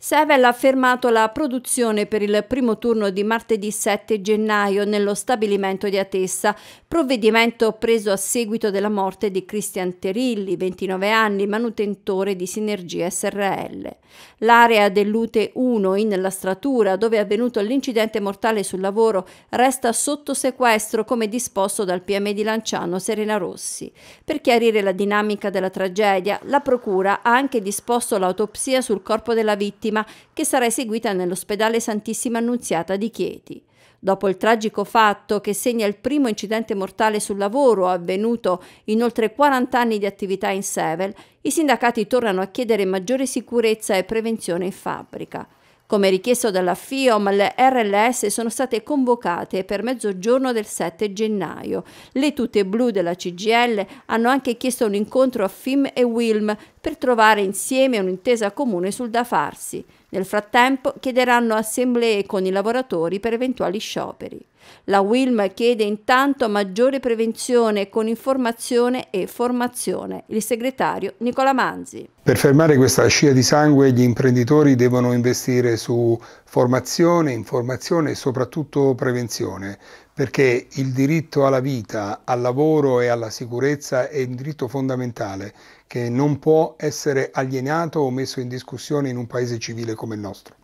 Sevel ha fermato la produzione per il primo turno di martedì 7 gennaio nello stabilimento di Atessa, provvedimento preso a seguito della morte di Cristian Terilli, 29 anni, manutentore di Sinergia SRL. L'area dell'Ute 1 in Lastratura, dove è avvenuto l'incidente mortale sul lavoro, resta sotto sequestro come disposto dal PM di Lanciano Serena Rossi. Per chiarire la dinamica della tragedia, la Procura ha anche disposto l'autopsia sul corpo della vittima vittima che sarà eseguita nell'ospedale Santissima Annunziata di Chieti. Dopo il tragico fatto che segna il primo incidente mortale sul lavoro avvenuto in oltre 40 anni di attività in Sevel, i sindacati tornano a chiedere maggiore sicurezza e prevenzione in fabbrica. Come richiesto dalla FIOM, le RLS sono state convocate per mezzogiorno del 7 gennaio. Le tute blu della CGL hanno anche chiesto un incontro a FIM e WILM per trovare insieme un'intesa comune sul da farsi. Nel frattempo chiederanno assemblee con i lavoratori per eventuali scioperi. La WILM chiede intanto maggiore prevenzione con informazione e formazione. Il segretario Nicola Manzi. Per fermare questa scia di sangue gli imprenditori devono investire su formazione, informazione e soprattutto prevenzione, perché il diritto alla vita, al lavoro e alla sicurezza è un diritto fondamentale che non può essere alienato o messo in discussione in un paese civile come il nostro.